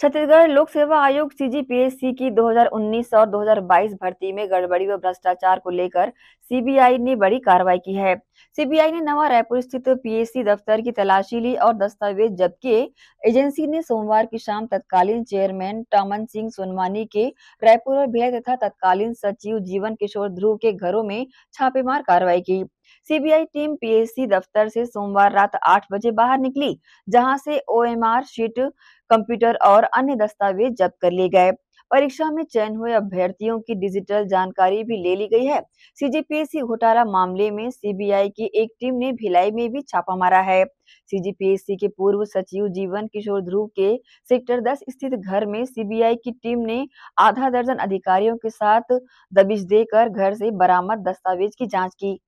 छत्तीसगढ़ लोक सेवा आयोग सीजीपीएससी की 2019 और 2022 भर्ती में गड़बड़ी व भ्रष्टाचार को लेकर सीबीआई ने बड़ी कार्रवाई की है सीबीआई ने नवा रायपुर स्थित पीएससी दफ्तर की तलाशी ली और दस्तावेज जब्त किए एजेंसी ने सोमवार की शाम तत्कालीन चेयरमैन टमन सिंह सोनवानी के रायपुर और भिलाई तथा तत्कालीन सचिव जीवन किशोर ध्रुव के घरों में छापेमार कार्रवाई की सीबीआई टीम पीएससी दफ्तर से सोमवार रात 8 बजे बाहर निकली जहां से ओएमआर शीट कंप्यूटर और अन्य दस्तावेज जब्त कर लिए गए परीक्षा में चयन हुए अभ्यर्थियों की डिजिटल जानकारी भी ले ली गई है सीजीपीएससी घोटाला मामले में सीबीआई की एक टीम ने भिलाई में भी छापा मारा है सीजीपीएससी के पूर्व सचिव जीवन किशोर ध्रुव के सेक्टर 10 स्थित घर में सीबीआई की टीम ने आधा दर्जन अधिकारियों के साथ दबिश देकर घर से बरामद दस्तावेज की जांच की